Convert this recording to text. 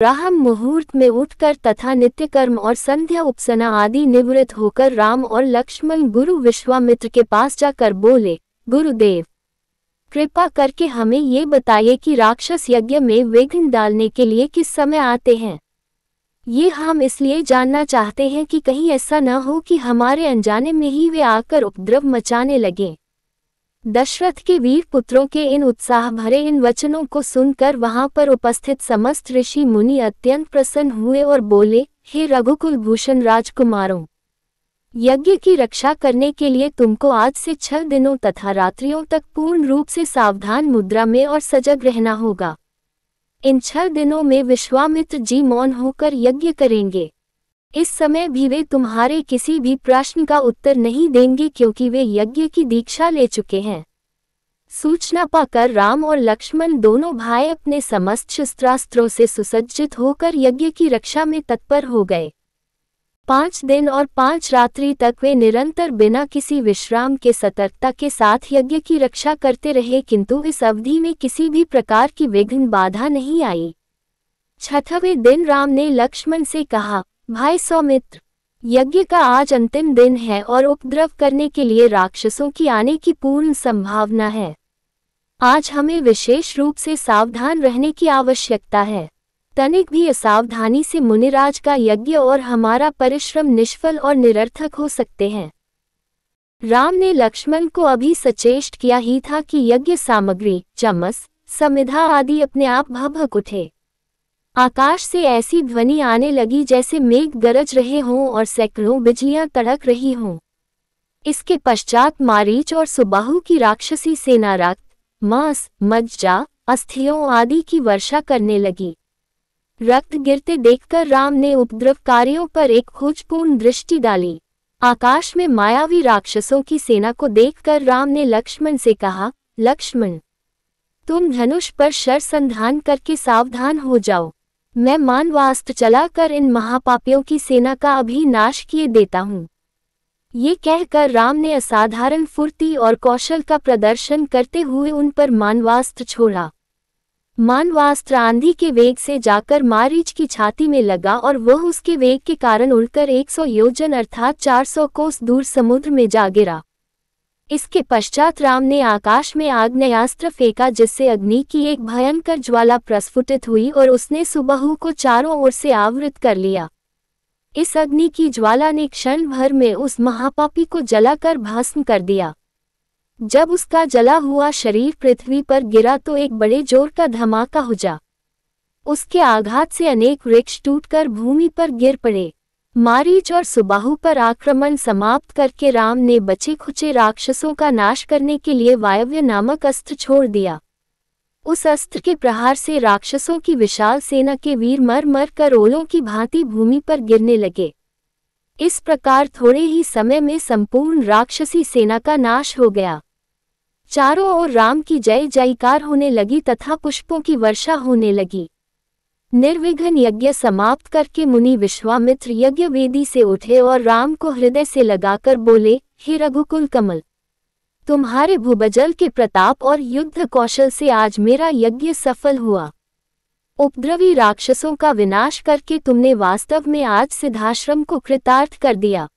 ब्राह्म मुहूर्त में उठकर तथा नित्य कर्म और संध्या उपसना आदि निवृत्त होकर राम और लक्ष्मण गुरु विश्वामित्र के पास जाकर बोले गुरुदेव कृपा करके हमें ये बताइए कि राक्षस यज्ञ में विघ्न डालने के लिए किस समय आते हैं ये हम इसलिए जानना चाहते हैं कि कहीं ऐसा न हो कि हमारे अनजाने में ही वे आकर उपद्रव मचाने लगें दशरथ के वीर पुत्रों के इन उत्साह भरे इन वचनों को सुनकर वहां पर उपस्थित समस्त ऋषि मुनि अत्यंत प्रसन्न हुए और बोले हे रघुकुल भूषण राजकुमारों यज्ञ की रक्षा करने के लिए तुमको आज से छह दिनों तथा रात्रियों तक पूर्ण रूप से सावधान मुद्रा में और सजग रहना होगा इन छह दिनों में विश्वामित्र जी मौन होकर यज्ञ करेंगे इस समय भी वे तुम्हारे किसी भी प्रश्न का उत्तर नहीं देंगे क्योंकि वे यज्ञ की दीक्षा ले चुके हैं सूचना पाकर राम और लक्ष्मण दोनों भाई अपने समस्त शस्त्रास्त्रों से सुसज्जित होकर यज्ञ की रक्षा में तत्पर हो गए पाँच दिन और पाँच रात्रि तक वे निरंतर बिना किसी विश्राम के सतर्कता के साथ यज्ञ की रक्षा करते रहे किंतु इस अवधि में किसी भी प्रकार की विघ्न बाधा नहीं आई छठवें दिन राम ने लक्ष्मण से कहा भाई सौमित्र यज्ञ का आज अंतिम दिन है और उपद्रव करने के लिए राक्षसों की आने की पूर्ण संभावना है आज हमें विशेष रूप से सावधान रहने की आवश्यकता है तनिक भी असावधानी से मुनिराज का यज्ञ और हमारा परिश्रम निष्फल और निरर्थक हो सकते हैं राम ने लक्ष्मण को अभी सचेष्ट किया ही था कि यज्ञ सामग्री चमस समिधा आदि अपने आप भभक उठे आकाश से ऐसी ध्वनि आने लगी जैसे मेघ गरज रहे हों और सैकड़ों बिजलियां तड़क रही हों इसके पश्चात मारीच और सुबाहु की राक्षसी सेना रक्त मांस मज्जा अस्थियों आदि की वर्षा करने लगी रक्त गिरते देखकर राम ने उपद्रवकारियों पर एक खोजपूर्ण दृष्टि डाली आकाश में मायावी राक्षसों की सेना को देखकर राम ने लक्ष्मण से कहा लक्ष्मण तुम धनुष पर शर संधान करके सावधान हो जाओ मैं मानवास्त चलाकर इन महापापियों की सेना का अभी नाश किए देता हूँ ये कहकर राम ने असाधारण फुर्ती और कौशल का प्रदर्शन करते हुए उन पर मानवास्त्र छोड़ा मानवास्त्र आंधी के वेग से जाकर मारीच की छाती में लगा और वह उसके वेग के कारण उड़कर 100 योजन अर्थात 400 कोस दूर समुद्र में जा गिरा इसके पश्चात राम ने आकाश में आग्नेयास्त्र फेंका जिससे अग्नि की एक भयंकर ज्वाला प्रस्फुटित हुई और उसने सुबहू को चारों ओर से आवृत कर लिया इस अग्नि की ज्वाला ने क्षण भर में उस महापापी को जलाकर भस्म कर दिया जब उसका जला हुआ शरीर पृथ्वी पर गिरा तो एक बड़े जोर का धमाका हो जा उसके आघात से अनेक वृक्ष टूटकर भूमि पर गिर पड़े मारीच और सुबाहु पर आक्रमण समाप्त करके राम ने बचे खुचे राक्षसों का नाश करने के लिए वायव्य नामक अस्त्र छोड़ दिया उस अस्त्र के प्रहार से राक्षसों की विशाल सेना के वीर मर मर कर ओलों की भांति भूमि पर गिरने लगे इस प्रकार थोड़े ही समय में संपूर्ण राक्षसी सेना का नाश हो गया चारों ओर राम की जय जयकार होने लगी तथा पुष्पों की वर्षा होने लगी निर्विघ्न यज्ञ समाप्त करके मुनि विश्वामित्र यज्ञ वेदी से उठे और राम को हृदय से लगाकर बोले हे रघुकुल कमल तुम्हारे भूबजल के प्रताप और युद्ध कौशल से आज मेरा यज्ञ सफल हुआ उपद्रवी राक्षसों का विनाश करके तुमने वास्तव में आज सिद्धाश्रम को कृतार्थ कर दिया